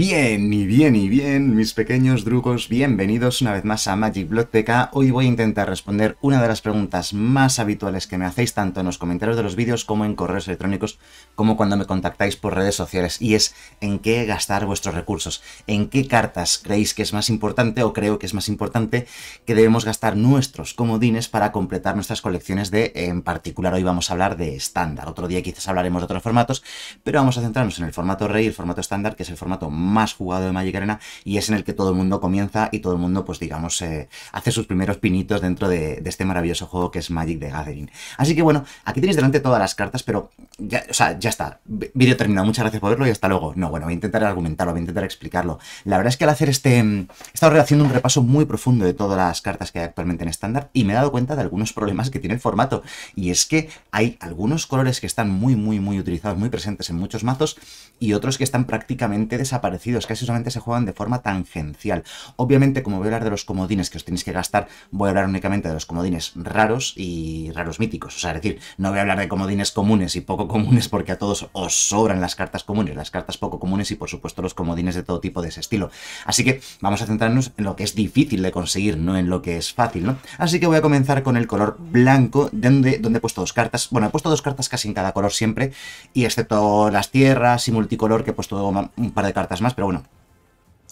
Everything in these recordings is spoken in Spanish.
Bien, y bien, y bien, mis pequeños drugos, bienvenidos una vez más a Magic Block Hoy voy a intentar responder una de las preguntas más habituales que me hacéis tanto en los comentarios de los vídeos como en correos electrónicos, como cuando me contactáis por redes sociales, y es en qué gastar vuestros recursos, en qué cartas creéis que es más importante o creo que es más importante que debemos gastar nuestros comodines para completar nuestras colecciones de, en particular hoy vamos a hablar de estándar, otro día quizás hablaremos de otros formatos, pero vamos a centrarnos en el formato rey, el formato estándar, que es el formato más más jugado de Magic Arena y es en el que todo el mundo comienza y todo el mundo, pues digamos, eh, hace sus primeros pinitos dentro de, este maravilloso juego que es Magic de Gathering. Así que bueno, aquí tenéis delante todas las cartas, pero ya, o sea, ya está. Vídeo terminado, muchas gracias por verlo y hasta luego. No, bueno, voy a intentar argumentarlo, voy a intentar explicarlo. La verdad es que al hacer este... Mm, he estado haciendo un repaso muy profundo de todas las cartas que hay actualmente en estándar y me he dado cuenta de algunos problemas que tiene el formato. Y es que hay algunos colores que están muy, muy, muy utilizados, muy presentes en muchos mazos y otros que están prácticamente desaparecidos parecidos, casi solamente se juegan de forma tangencial. Obviamente, como voy a hablar de los comodines que os tenéis que gastar, voy a hablar únicamente de los comodines raros y raros míticos. O sea, es decir, no voy a hablar de comodines comunes y poco comunes porque a todos os sobran las cartas comunes, las cartas poco comunes y por supuesto los comodines de todo tipo de ese estilo. Así que vamos a centrarnos en lo que es difícil de conseguir, no en lo que es fácil, ¿no? Así que voy a comenzar con el color blanco, donde, donde he puesto dos cartas. Bueno, he puesto dos cartas casi en cada color siempre, y excepto las tierras y multicolor, que he puesto un par de cartas más, pero bueno.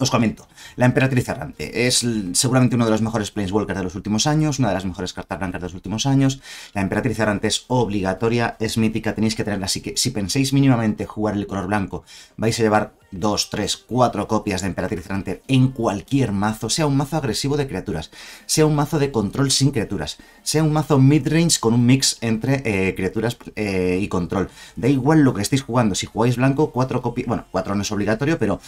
Os comento, la Emperatriz Errante es seguramente uno de los mejores Planeswalkers de los últimos años, una de las mejores cartas blancas de los últimos años. La Emperatriz Errante es obligatoria, es mítica, tenéis que tenerla, así que si penséis mínimamente jugar el color blanco, vais a llevar 2, 3, 4 copias de Emperatriz delante en cualquier mazo, sea un mazo agresivo de criaturas, sea un mazo de control sin criaturas, sea un mazo midrange con un mix entre eh, criaturas eh, y control. Da igual lo que estéis jugando, si jugáis blanco, 4 copias, bueno, 4 no es obligatorio, pero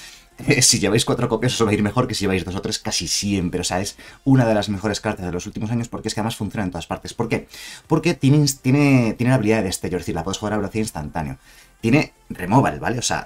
eh, si lleváis 4 copias os va a ir mejor que si lleváis dos o tres casi siempre, o sea, es una de las mejores cartas de los últimos años porque es que además funciona en todas partes. ¿Por qué? Porque tiene, tiene, tiene la habilidad de este es decir, la puedes jugar a velocidad instantánea tiene removal, ¿vale? O sea,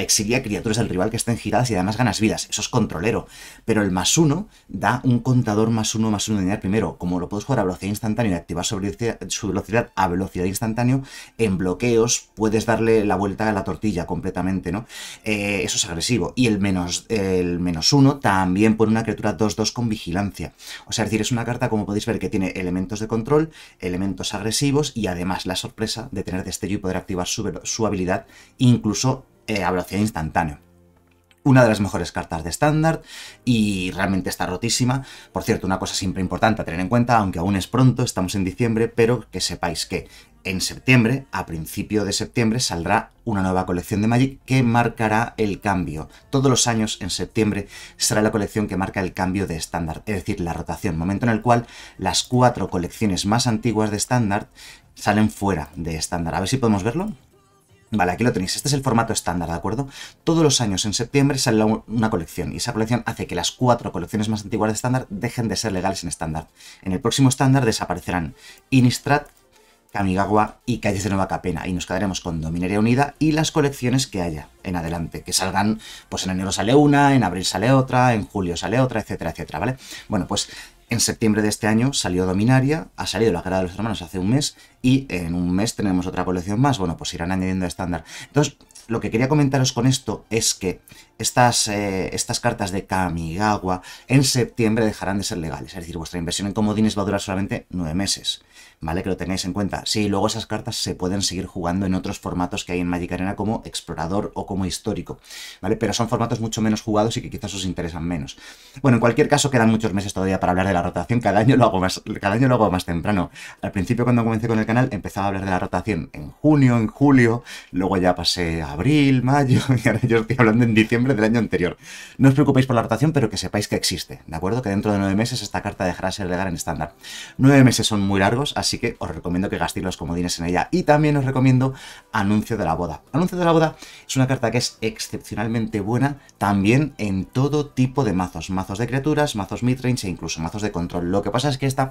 exilia criaturas del rival que estén giradas y además ganas vidas. Eso es controlero. Pero el más uno da un contador más uno más uno de primero. Como lo puedes jugar a velocidad instantánea y activar su velocidad, a velocidad instantánea, en bloqueos puedes darle la vuelta a la tortilla completamente, ¿no? Eh, eso es agresivo. Y el menos, el menos uno también pone una criatura 2-2 con vigilancia. O sea, es decir, es una carta, como podéis ver, que tiene elementos de control, elementos agresivos y además la sorpresa de tener destello y poder activar su habilidad, incluso eh, a velocidad instantánea. Una de las mejores cartas de estándar y realmente está rotísima. Por cierto, una cosa siempre importante a tener en cuenta, aunque aún es pronto, estamos en diciembre, pero que sepáis que en septiembre, a principio de septiembre, saldrá una nueva colección de Magic que marcará el cambio. Todos los años, en septiembre, será la colección que marca el cambio de estándar, es decir, la rotación, momento en el cual las cuatro colecciones más antiguas de estándar salen fuera de estándar. A ver si podemos verlo. Vale, aquí lo tenéis. Este es el formato estándar, ¿de acuerdo? Todos los años, en septiembre, sale una colección y esa colección hace que las cuatro colecciones más antiguas de estándar dejen de ser legales en estándar. En el próximo estándar desaparecerán Inistrat, Kamigawa y Calles de Nueva Capena y nos quedaremos con Dominaria Unida y las colecciones que haya en adelante, que salgan, pues en enero sale una, en abril sale otra, en julio sale otra, etcétera, etcétera, ¿vale? Bueno, pues en septiembre de este año salió Dominaria, ha salido La cara de los Hermanos hace un mes y en un mes tenemos otra colección más. Bueno, pues irán añadiendo estándar. Entonces, lo que quería comentaros con esto es que estas, eh, estas cartas de Kamigawa en septiembre dejarán de ser legales. Es decir, vuestra inversión en comodines va a durar solamente nueve meses. ¿Vale? Que lo tengáis en cuenta. Sí, luego esas cartas se pueden seguir jugando en otros formatos que hay en Magic Arena como explorador o como histórico. ¿Vale? Pero son formatos mucho menos jugados y que quizás os interesan menos. Bueno, en cualquier caso, quedan muchos meses todavía para hablar de la rotación. Cada año lo hago más, cada año lo hago más temprano. Al principio, cuando comencé con el canal, empezaba a hablar de la rotación en junio, en julio, luego ya pasé abril, mayo, y ahora yo estoy hablando en diciembre del año anterior. No os preocupéis por la rotación, pero que sepáis que existe, ¿de acuerdo? Que dentro de nueve meses esta carta dejará ser legal en estándar. Nueve meses son muy largos, así que os recomiendo que gastéis los comodines en ella. Y también os recomiendo Anuncio de la Boda. Anuncio de la Boda es una carta que es excepcionalmente buena también en todo tipo de mazos. Mazos de criaturas, mazos midrange e incluso mazos de control. Lo que pasa es que esta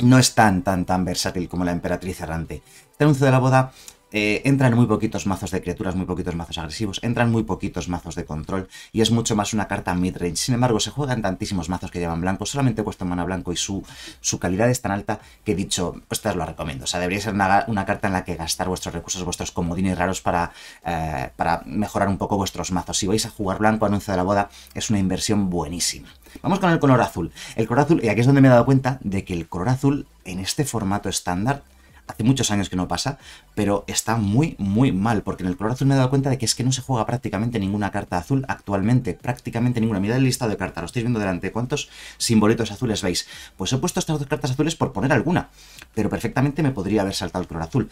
no es tan, tan, tan versátil como la Emperatriz Errante. Este anuncio de la boda eh, entran muy poquitos mazos de criaturas, muy poquitos mazos agresivos, entran muy poquitos mazos de control y es mucho más una carta midrange. Sin embargo, se juegan tantísimos mazos que llevan blanco, solamente cuesta mana blanco y su, su calidad es tan alta que he dicho, te lo recomiendo. O sea, debería ser una, carta en la que gastar vuestros recursos, vuestros comodines raros para, eh, para mejorar un poco vuestros mazos. Si vais a jugar blanco, anuncio de la boda, es una inversión buenísima. Vamos con el color azul. El color azul, y aquí es donde me he dado cuenta de que el color azul en este formato estándar hace muchos años que no pasa, pero está muy, muy mal, porque en el color azul me he dado cuenta de que es que no se juega prácticamente ninguna carta azul actualmente, prácticamente ninguna. Mirad el listado de cartas, lo estáis viendo delante, ¿cuántos simbolitos azules veis? Pues he puesto estas dos cartas azules por poner alguna, pero perfectamente me podría haber saltado el color azul.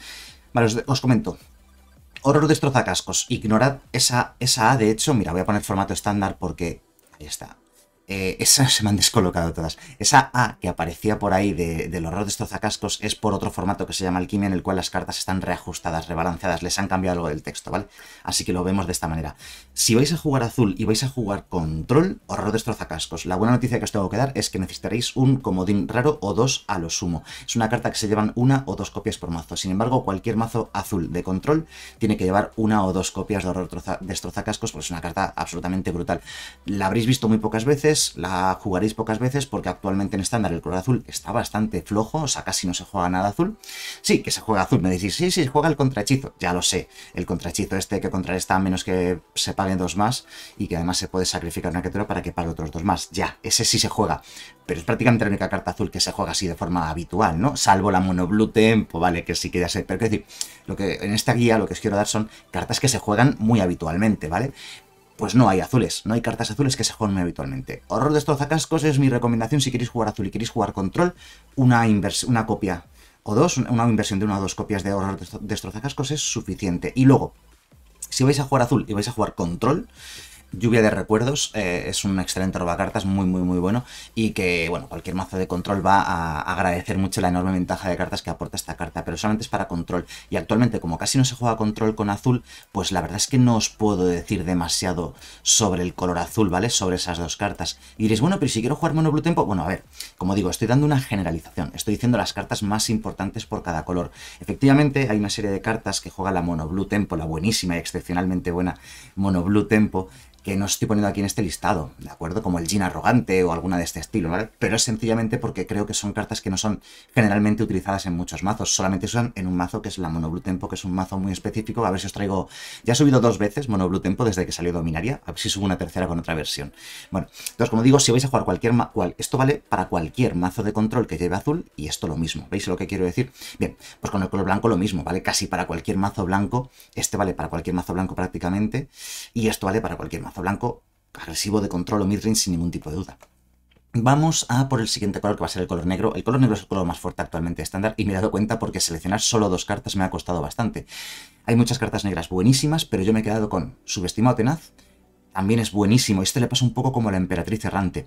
Vale, os, comento, Horror Cascos. Ignorad esa, esa A, de hecho. Mira, voy a poner formato estándar porque... Ahí está. Eh, esas se me han descolocado todas. Esa A que aparecía por ahí de, de los es por otro formato que se llama alquimia, en el cual las cartas están reajustadas, rebalanceadas, les han cambiado algo del texto, ¿vale? Así que lo vemos de esta manera. Si vais a jugar azul y vais a jugar control, horror destrozacascos. La buena noticia que os tengo que dar es que necesitaréis un comodín raro o dos a lo sumo. Es una carta que se llevan una o dos copias por mazo. Sin embargo, cualquier mazo azul de control tiene que llevar una o dos copias de horror destrozacascos, porque es una carta absolutamente brutal. La habréis visto muy pocas veces la jugaréis pocas veces porque actualmente en estándar el color azul está bastante flojo, o sea, casi no se juega nada azul. Sí, que se juega azul, me decís, sí, sí, juega el contrahechizo, ya lo sé, el contrahechizo este que está a menos que se paguen dos más y que además se puede sacrificar una criatura para que pague otros dos más, ya, ese sí se juega, pero es prácticamente la única carta azul que se juega así de forma habitual, ¿no? Salvo la Blue tempo, pues vale, que sí queda ya pero es decir, lo que en esta guía lo que os quiero dar son cartas que se juegan muy habitualmente, ¿vale? pues no hay azules, no hay cartas azules que se juegan habitualmente. Horror destrozacascos es mi recomendación si queréis jugar azul y queréis jugar control, una, una copia o dos, una inversión de una o dos copias de Horror Destrozacascos es suficiente. Y luego, si vais a jugar azul y vais a jugar control, Lluvia de Recuerdos eh, es un excelente robacartas, muy, muy, muy bueno. Y que, bueno, cualquier mazo de control va a agradecer mucho la enorme ventaja de cartas que aporta esta carta, pero solamente es para control. Y actualmente, como casi no se juega control con azul, pues la verdad es que no os puedo decir demasiado sobre el color azul, ¿vale? Sobre esas dos cartas. Y diréis, bueno, pero si quiero jugar mono blue tempo, bueno, a ver, como digo, estoy dando una generalización, estoy diciendo las cartas más importantes por cada color. Efectivamente, hay una serie de cartas que juega la mono blue tempo, la buenísima y excepcionalmente buena mono blue tempo, que no estoy poniendo aquí en este listado, ¿de acuerdo? Como el Jin arrogante o alguna de este estilo, ¿vale? Pero es sencillamente porque creo que son cartas que no son generalmente utilizadas en muchos mazos, solamente se usan en un mazo que es la Mono Blue Tempo, que es un mazo muy específico. A ver si os traigo... Ya he subido dos veces Mono Blue Tempo desde que salió Dominaria, a ver si subo una tercera con otra versión. Bueno, entonces como digo, si vais a jugar cualquier... mazo, Esto vale para cualquier mazo de control que lleve azul y esto lo mismo, ¿veis lo que quiero decir? Bien, pues con el color blanco lo mismo, ¿vale? Casi para cualquier mazo blanco, este vale para cualquier mazo blanco prácticamente y esto vale para cualquier mazo blanco agresivo de control o midrange sin ningún tipo de duda. Vamos a por el siguiente color que va a ser el color negro. El color negro es el color más fuerte actualmente estándar y me he dado cuenta porque seleccionar solo dos cartas me ha costado bastante. Hay muchas cartas negras buenísimas, pero yo me he quedado con Subestimado Tenaz, también es buenísimo. Este le pasa un poco como la Emperatriz Errante.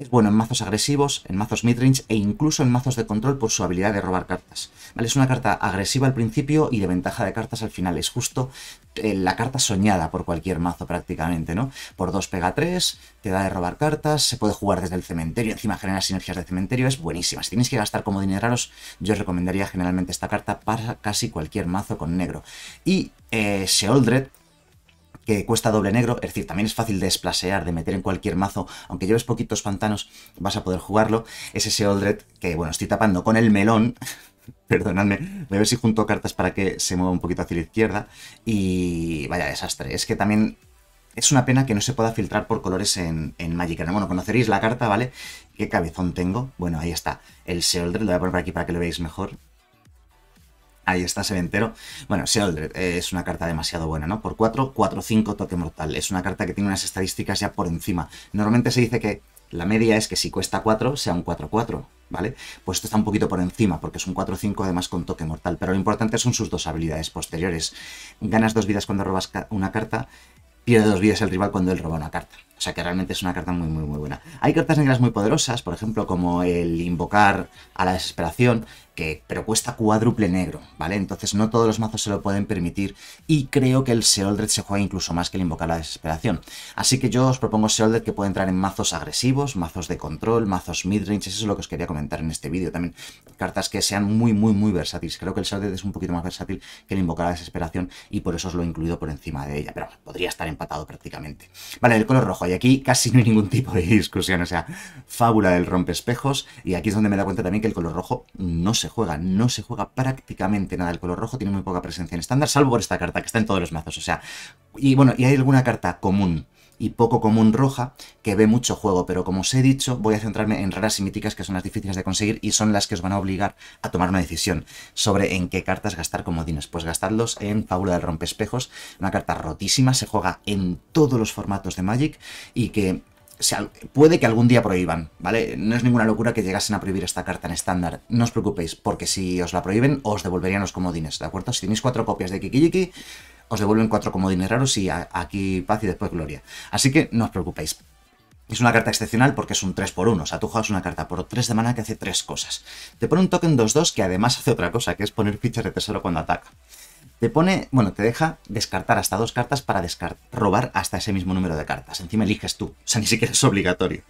Es bueno en mazos agresivos, en mazos midrange e incluso en mazos de control por su habilidad de robar cartas. ¿Vale? Es una carta agresiva al principio y de ventaja de cartas al final. Es justo eh, la carta soñada por cualquier mazo prácticamente, ¿no? Por 2 pega 3, te da de robar cartas, se puede jugar desde el cementerio, encima genera sinergias de cementerio, es buenísima. Si tenéis que gastar como dineraros, yo recomendaría generalmente esta carta para casi cualquier mazo con negro. Y eh, Sheoldred, cuesta doble negro, es decir, también es fácil de esplasear, de meter en cualquier mazo, aunque lleves poquitos pantanos, vas a poder jugarlo. ese Oldred que, bueno, estoy tapando con el melón, perdonadme, voy a ver si junto cartas para que se mueva un poquito hacia la izquierda, y vaya desastre, es que también... Es una pena que no se pueda filtrar por colores en, Magic Bueno, conoceréis la carta, ¿vale? ¿Qué cabezón tengo? Bueno, ahí está. El Seoldred, lo voy a poner por aquí para que lo veáis mejor. Ahí está, Sementero. Bueno, Seoldred eh, es una carta demasiado buena, ¿no? Por 4, 4, 5, toque mortal. Es una carta que tiene unas estadísticas ya por encima. Normalmente se dice que la media es que si cuesta 4, sea un 4-4, ¿vale? Pues esto está un poquito por encima, porque es un 4-5 además con toque mortal. Pero lo importante son sus dos habilidades posteriores. Ganas dos vidas cuando robas una carta, pierde dos vidas el rival cuando él roba una carta. O sea que realmente es una carta muy, muy, muy buena. Hay cartas negras muy poderosas, por ejemplo, como el invocar a la desesperación pero cuesta cuádruple negro, ¿vale? Entonces no todos los mazos se lo pueden permitir y creo que el Seoldred se juega incluso más que el Invocar la Desesperación. Así que yo os propongo Seoldred que puede entrar en mazos agresivos, mazos de control, mazos midrange, eso es lo que os quería comentar en este vídeo también. Cartas que sean muy, muy, muy versátiles. Creo que el Seoldred es un poquito más versátil que el Invocar la Desesperación y por eso os lo he incluido por encima de ella, pero podría estar empatado prácticamente. Vale, el color rojo y aquí casi no hay ningún tipo de discusión, o sea, fábula del rompe espejos y aquí es donde me da cuenta también que el color rojo no se juega, no se juega prácticamente nada. El color rojo tiene muy poca presencia en estándar, salvo por esta carta que está en todos los mazos. O sea, y bueno, y hay alguna carta común y poco común roja que ve mucho juego, pero como os he dicho, voy a centrarme en raras y míticas que son las difíciles de conseguir y son las que os van a obligar a tomar una decisión sobre en qué cartas gastar comodines. Pues gastarlos en Fábula del Rompespejos, una carta rotísima, se juega en todos los formatos de Magic y que puede que algún día prohíban, ¿vale? No es ninguna locura que llegasen a prohibir esta carta en estándar. No os preocupéis, porque si os la prohíben, os devolverían los comodines, ¿de acuerdo? Si tenéis cuatro copias de Kikijiki, os devuelven cuatro comodines raros y aquí paz y después gloria. Así que no os preocupéis. Es una carta excepcional porque es un 3x1, o sea, tú juegas una carta por 3 de mana que hace 3 cosas. Te pone un token 2-2 que además hace otra cosa, que es poner fichas de tesoro cuando ataca. Te pone, bueno, te deja descartar hasta dos cartas para robar hasta ese mismo número de cartas. Encima eliges tú, o sea, ni siquiera es obligatorio.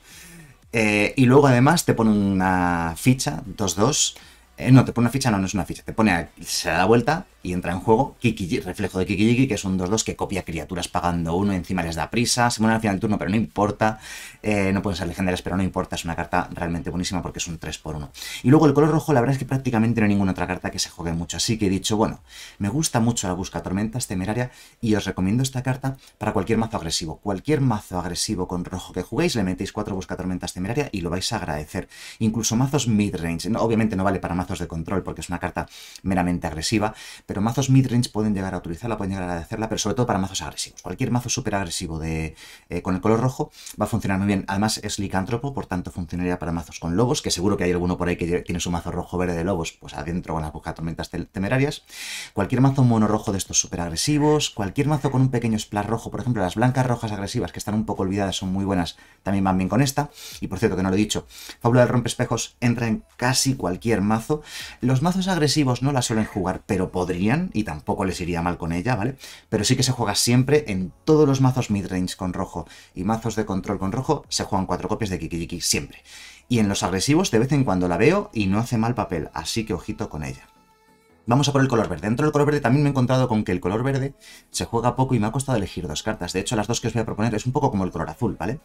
Eh, y luego además te pone una ficha, dos, dos. Eh, no, te pone una ficha, no, no es una ficha. Te pone, se da la vuelta, y entra en juego Kikiji, reflejo de Kikijiki que es un 2-2 que copia criaturas pagando uno, encima les da prisa, se mueren al final del turno, pero no importa, eh, no pueden ser legendarias, pero no importa, es una carta realmente buenísima porque es un 3x1. Y luego el color rojo, la verdad es que prácticamente no hay ninguna otra carta que se juegue mucho, así que he dicho, bueno, me gusta mucho la Busca Tormentas Temeraria y os recomiendo esta carta para cualquier mazo agresivo. Cualquier mazo agresivo con rojo que juguéis, le metéis 4 Busca Tormentas Temeraria y lo vais a agradecer. Incluso mazos mid-range, obviamente no vale para mazos de control porque es una carta meramente agresiva, pero mazos midrange pueden llegar a utilizarla, pueden llegar a hacerla, pero sobre todo para mazos agresivos. Cualquier mazo súper agresivo de, eh, con el color rojo va a funcionar muy bien. Además es licántropo, por tanto funcionaría para mazos con lobos, que seguro que hay alguno por ahí que tiene su mazo rojo-verde de lobos, pues adentro con las tormentas temerarias. Cualquier mazo mono rojo de estos súper agresivos, cualquier mazo con un pequeño splash rojo, por ejemplo las blancas rojas agresivas que están un poco olvidadas son muy buenas, también van bien con esta. Y por cierto que no lo he dicho, Fábula del Espejos entra en casi cualquier mazo. Los mazos agresivos no la suelen jugar, pero podría y tampoco les iría mal con ella, ¿vale? Pero sí que se juega siempre en todos los mazos midrange con rojo y mazos de control con rojo, se juegan cuatro copias de Kikiriki siempre. Y en los agresivos de vez en cuando la veo y no hace mal papel, así que ojito con ella. Vamos a por el color verde. Dentro del color verde también me he encontrado con que el color verde se juega poco y me ha costado elegir dos cartas. De hecho, las dos que os voy a proponer es un poco como el color azul, ¿vale?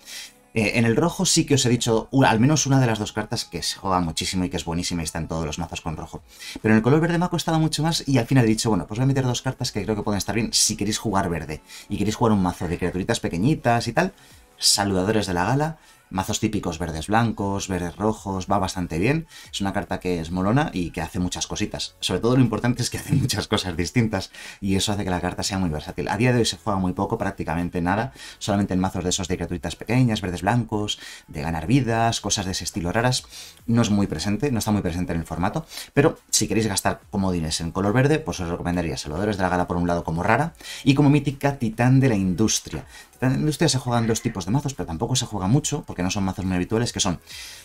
Eh, en el rojo sí que os he dicho al menos una de las dos cartas que se juega muchísimo y que es buenísima y está en todos los mazos con rojo. Pero en el color verde me ha costado mucho más y al final he dicho, bueno, pues voy a meter dos cartas que creo que pueden estar bien si queréis jugar verde y queréis jugar un mazo de criaturitas pequeñitas y tal. Saludadores de la gala, mazos típicos verdes blancos, verdes rojos, va bastante bien. Es una carta que es molona y que hace muchas cositas. Sobre todo lo importante es que hace muchas cosas distintas y eso hace que la carta sea muy versátil. A día de hoy se juega muy poco, prácticamente nada, solamente en mazos de esos de gratuitas pequeñas, verdes blancos, de ganar vidas, cosas de ese estilo raras. No es muy presente, no está muy presente en el formato, pero si queréis gastar comodines en color verde, pues os recomendaría Salvadores de la Gala por un lado como rara y como mítica Titán de la Industria la Industria se juegan dos tipos de mazos, pero tampoco se juega mucho, porque no son mazos muy habituales, que son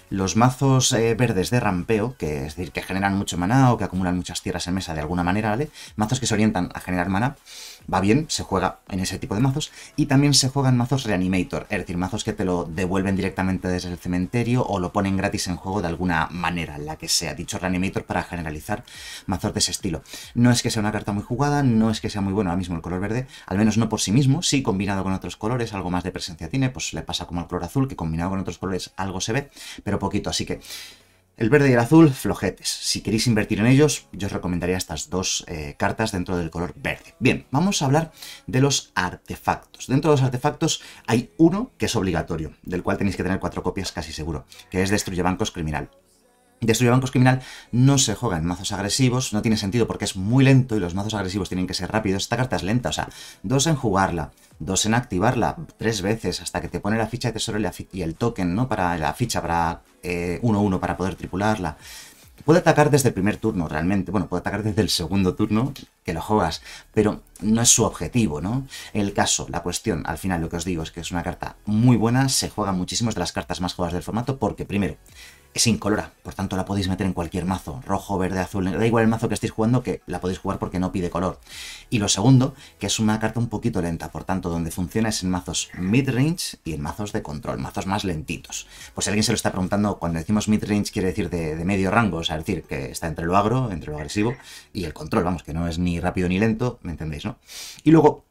los mazos eh, verdes de rampeo, que es decir, que generan mucho maná o que acumulan muchas tierras en mesa de alguna manera, ¿vale? Mazos que se orientan a generar maná va bien, se juega en ese tipo de mazos, y también se juegan mazos Reanimator, es decir, mazos que te lo devuelven directamente desde el cementerio o lo ponen gratis en juego de alguna manera, la que sea, dicho Reanimator para generalizar mazos de ese estilo. No es que sea una carta muy jugada, no es que sea muy bueno ahora mismo el color verde, al menos no por sí mismo, sí combinado con otros colores, algo más de presencia tiene, pues le pasa como al color azul, que combinado con otros colores algo se ve, pero poquito, así que el verde y el azul, flojetes. Si queréis invertir en ellos, yo os recomendaría estas dos eh, cartas dentro del color verde. Bien, vamos a hablar de los artefactos. Dentro de los artefactos hay uno que es obligatorio, del cual tenéis que tener cuatro copias casi seguro, que es Destruye Bancos Criminal. Destruye bancos criminal no se juega en mazos agresivos, no tiene sentido porque es muy lento y los mazos agresivos tienen que ser rápidos. Esta carta es lenta, o sea, dos en jugarla, dos en activarla tres veces hasta que te pone la ficha de tesoro y el token, ¿no? Para la ficha, para 1-1 eh, para poder tripularla. Puede atacar desde el primer turno, realmente. Bueno, puede atacar desde el segundo turno, que lo juegas, pero no es su objetivo, ¿no? El caso, la cuestión, al final lo que os digo es que es una carta muy buena, se juega muchísimas de las cartas más jugadas del formato, porque primero, es incolora, por tanto la podéis meter en cualquier mazo, rojo, verde, azul, da igual el mazo que estéis jugando que la podéis jugar porque no pide color. Y lo segundo, que es una carta un poquito lenta, por tanto donde funciona es en mazos mid-range y en mazos de control, mazos más lentitos. Pues si alguien se lo está preguntando, cuando decimos mid-range quiere decir de, medio rango, o sea, es decir, que está entre lo agro, entre lo agresivo y el control, vamos, que no es ni rápido ni lento, ¿me entendéis, no? Y luego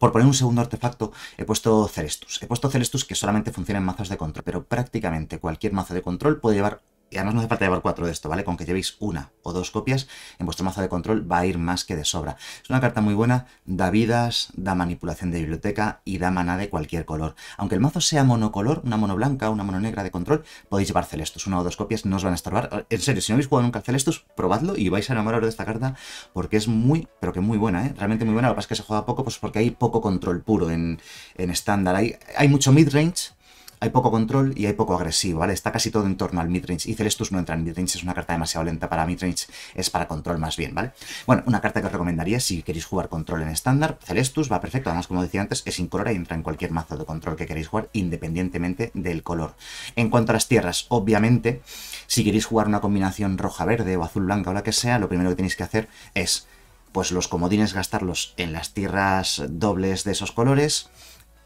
por poner un segundo artefacto, he puesto Celestus. He puesto Celestus que solamente funciona en mazos de control, pero prácticamente cualquier mazo de control puede llevar y además no hace falta llevar cuatro de esto, ¿vale? Con que llevéis una o dos copias, en vuestro mazo de control va a ir más que de sobra. Es una carta muy buena, da vidas, da manipulación de biblioteca y da maná de cualquier color. Aunque el mazo sea monocolor, una mono blanca, una mono negra de control, podéis llevar celestos. una o dos copias, no os van a estorbar. En serio, si no habéis jugado nunca celestos, probadlo y vais a enamoraros de esta carta porque es muy, pero que muy buena, ¿eh? Realmente muy buena, lo que pasa es que se juega poco, pues porque hay poco control puro en estándar. hay, hay mucho midrange, hay poco control y hay poco agresivo, ¿vale? Está casi todo en torno al midrange. Y Celestus no entra en midrange, es una carta demasiado lenta para midrange, es para control más bien, ¿vale? Bueno, una carta que os recomendaría si queréis jugar control en estándar, Celestus va perfecto, además como decía antes, es color y entra en cualquier mazo de control que queréis jugar, independientemente del color. En cuanto a las tierras, obviamente, si queréis jugar una combinación roja-verde o azul-blanca o la que sea, lo primero que tenéis que hacer es pues los comodines gastarlos en las tierras dobles de esos colores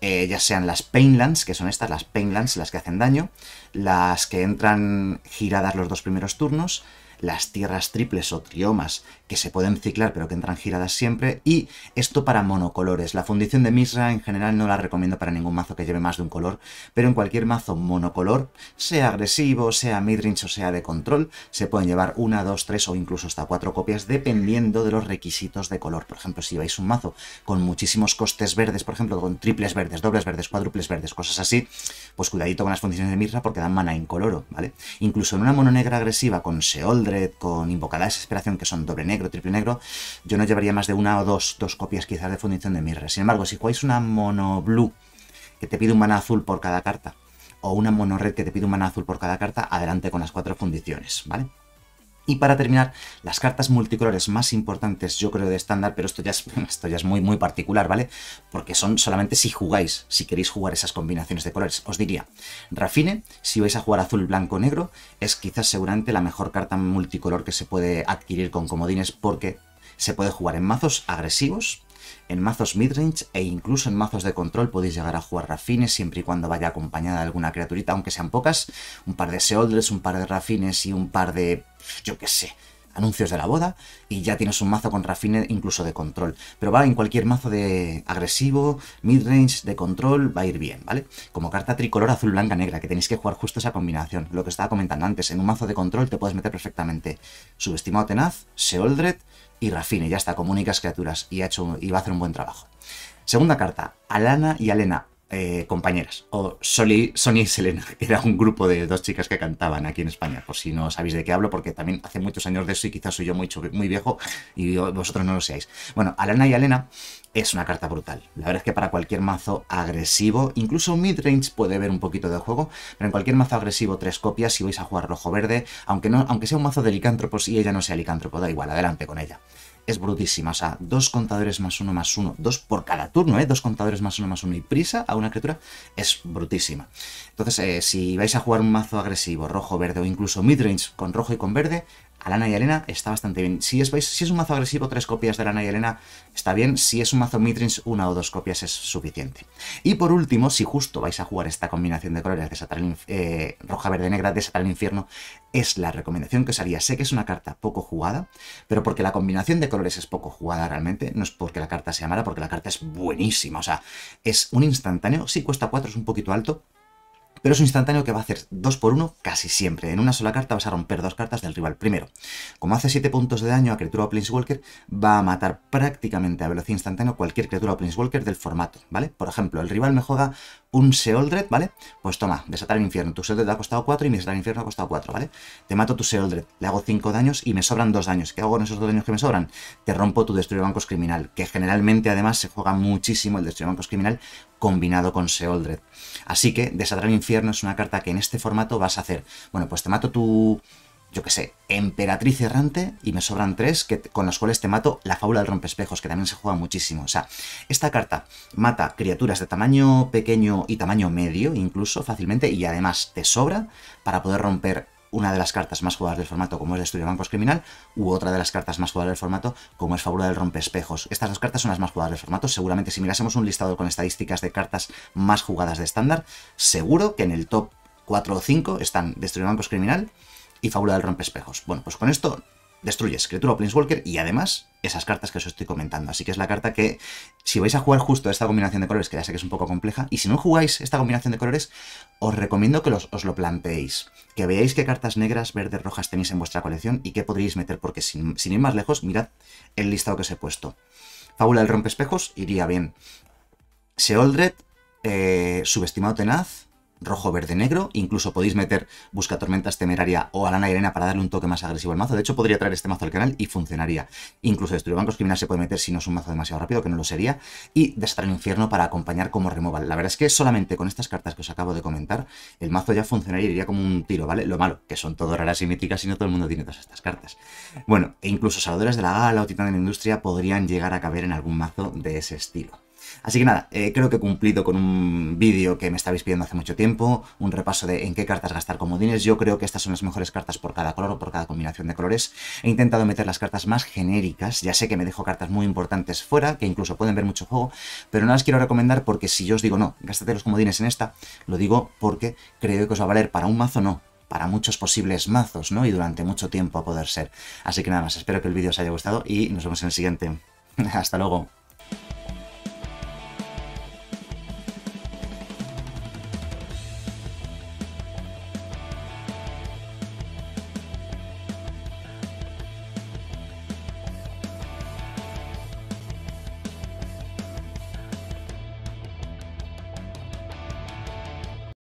eh, ya sean las Painlands, que son estas, las Painlands, las que hacen daño, las que entran giradas los dos primeros turnos, las tierras triples o triomas, que se pueden ciclar pero que entran giradas siempre, y esto para monocolores. La fundición de Misra en general no la recomiendo para ningún mazo que lleve más de un color, pero en cualquier mazo monocolor, sea agresivo, sea midrange o sea de control, se pueden llevar una, dos, tres o incluso hasta cuatro copias dependiendo de los requisitos de color. Por ejemplo, si vais un mazo con muchísimos costes verdes, por ejemplo, con triples verdes, dobles verdes, cuádruples verdes, cosas así, pues cuidadito con las fundiciones de Misra porque dan mana incoloro, ¿vale? Incluso en una mono agresiva con Seoldred, con Invocada Desesperación, que son doble negro, triple negro, yo no llevaría más de una o dos, dos copias quizás de fundición de mirra. Sin embargo, si jugáis una mono blue que te pide un mana azul por cada carta, o una mono red que te pide un mana azul por cada carta, adelante con las cuatro fundiciones, ¿vale? Y para terminar, las cartas multicolores más importantes, yo creo, de estándar, pero esto ya es, esto es muy, muy particular, ¿vale? Porque son solamente si jugáis, si queréis jugar esas combinaciones de colores. Os diría, Rafine, si vais a jugar azul, blanco, negro, es quizás seguramente la mejor carta multicolor que se puede adquirir con comodines porque se puede jugar en mazos agresivos, en mazos midrange e incluso en mazos de control podéis llegar a jugar rafines siempre y cuando vaya acompañada de alguna criaturita, aunque sean pocas, un par de seodles, un par de rafines y un par de... yo qué sé, anuncios de la boda y ya tienes un mazo con Rafine incluso de control. Pero va en cualquier mazo de agresivo, midrange, de control, va a ir bien, ¿vale? Como carta tricolor azul, blanca, negra, que tenéis que jugar justo esa combinación. Lo que estaba comentando antes, en un mazo de control te puedes meter perfectamente Subestimado Tenaz, Seoldred y Rafine. Ya está, únicas criaturas y, ha hecho, y va a hacer un buen trabajo. Segunda carta, Alana y Alena. Eh, compañeras, o Sony Sonia y Selena, que era un grupo de dos chicas que cantaban aquí en España, por si no sabéis de qué hablo, porque también hace muchos años de eso y quizás soy yo muy, muy viejo y vosotros no lo seáis. Bueno, Alana y Alena es una carta brutal. La verdad es que para cualquier mazo agresivo, incluso midrange puede ver un poquito de juego, pero en cualquier mazo agresivo tres copias si vais a jugar rojo-verde, aunque, aunque sea un mazo de licántropos y ella no sea licántropo, da igual, adelante con ella es brutísima. O sea, dos contadores más uno más uno, dos por cada turno, ¿eh? Dos contadores más uno más uno y prisa a una criatura es brutísima. Entonces, eh, si vais a jugar un mazo agresivo, rojo, verde o incluso midrange con rojo y con verde, na y Elena está bastante bien. Si es, si es un mazo agresivo, tres copias de lana y Elena está bien. Si es un mazo Mitrins, una o dos copias es suficiente. Y por último, si justo vais a jugar esta combinación de colores de eh, roja, verde, negra, de el Infierno, es la recomendación que os haría. Sé que es una carta poco jugada, pero porque la combinación de colores es poco jugada realmente, no es porque la carta sea mala, porque la carta es buenísima. O sea, es un instantáneo, si cuesta 4, es un poquito alto, pero es un instantáneo que va a hacer 2 por 1 casi siempre. En una sola carta vas a romper dos cartas del rival. Primero, como hace 7 puntos de daño a criatura o Planeswalker, va a matar prácticamente a velocidad instantánea cualquier criatura o Planeswalker del formato, ¿vale? Por ejemplo, el rival me juega un Seoldred, ¿vale? Pues toma, desatar el infierno. Tu Seoldred ha costado 4 y mi desatar el infierno ha costado 4, ¿vale? Te mato tu Seoldred, le hago 5 daños y me sobran 2 daños. ¿Qué hago con esos 2 daños que me sobran? Te rompo tu Destruir Bancos Criminal, que generalmente además se juega muchísimo el Destruir Bancos Criminal combinado con Seoldred. Así que desatar el infierno es una carta que en este formato vas a hacer. Bueno, pues te mato tu yo qué sé, Emperatriz Errante, y me sobran tres que, con las cuales te mato la fábula del rompespejos, que también se juega muchísimo. O sea, esta carta mata criaturas de tamaño pequeño y tamaño medio, incluso fácilmente, y además te sobra para poder romper una de las cartas más jugadas del formato, como es Destruir Bancos Criminal, u otra de las cartas más jugadas del formato, como es Fábula del Rompespejos. Estas dos cartas son las más jugadas del formato. Seguramente, si mirásemos un listado con estadísticas de cartas más jugadas de estándar, seguro que en el top 4 o 5 están Destruir Bancos Criminal, y Fábula del Rompespejos. Bueno, pues con esto destruyes criatura o Planeswalker y además esas cartas que os estoy comentando. Así que es la carta que, si vais a jugar justo esta combinación de colores, que ya sé que es un poco compleja, y si no jugáis esta combinación de colores, os recomiendo que os lo planteéis. Que veáis qué cartas negras, verdes, rojas tenéis en vuestra colección y qué podríais meter, porque sin, ir más lejos, mirad el listado que os he puesto. Fábula del Espejos, iría bien. Seoldred, eh, Subestimado Tenaz, rojo, verde, negro. Incluso podéis meter Busca Tormentas Temeraria o Alana arena para darle un toque más agresivo al mazo. De hecho, podría traer este mazo al canal y funcionaría. Incluso Destruir Bancos Criminal se puede meter si no es un mazo demasiado rápido, que no lo sería. Y Desatar el Infierno para acompañar como removal. La verdad es que solamente con estas cartas que os acabo de comentar, el mazo ya funcionaría iría como un tiro, ¿vale? Lo malo, que son todas raras y míticas y no todo el mundo tiene todas estas cartas. Bueno, e incluso Salvadores de la Gala o Titán de la Industria podrían llegar a caber en algún mazo de ese estilo. Así que nada, eh, creo que he cumplido con un vídeo que me estabais pidiendo hace mucho tiempo, un repaso de en qué cartas gastar comodines. Yo creo que estas son las mejores cartas por cada color o por cada combinación de colores. He intentado meter las cartas más genéricas, ya sé que me dejo cartas muy importantes fuera, que incluso pueden ver mucho juego, pero no las quiero recomendar porque si yo os digo no, gástate los comodines en esta, lo digo porque creo que os va a valer para un mazo no, para muchos posibles mazos, ¿no? Y durante mucho tiempo a poder ser. Así que nada más, espero que el vídeo os haya gustado y nos vemos en el siguiente. Hasta luego.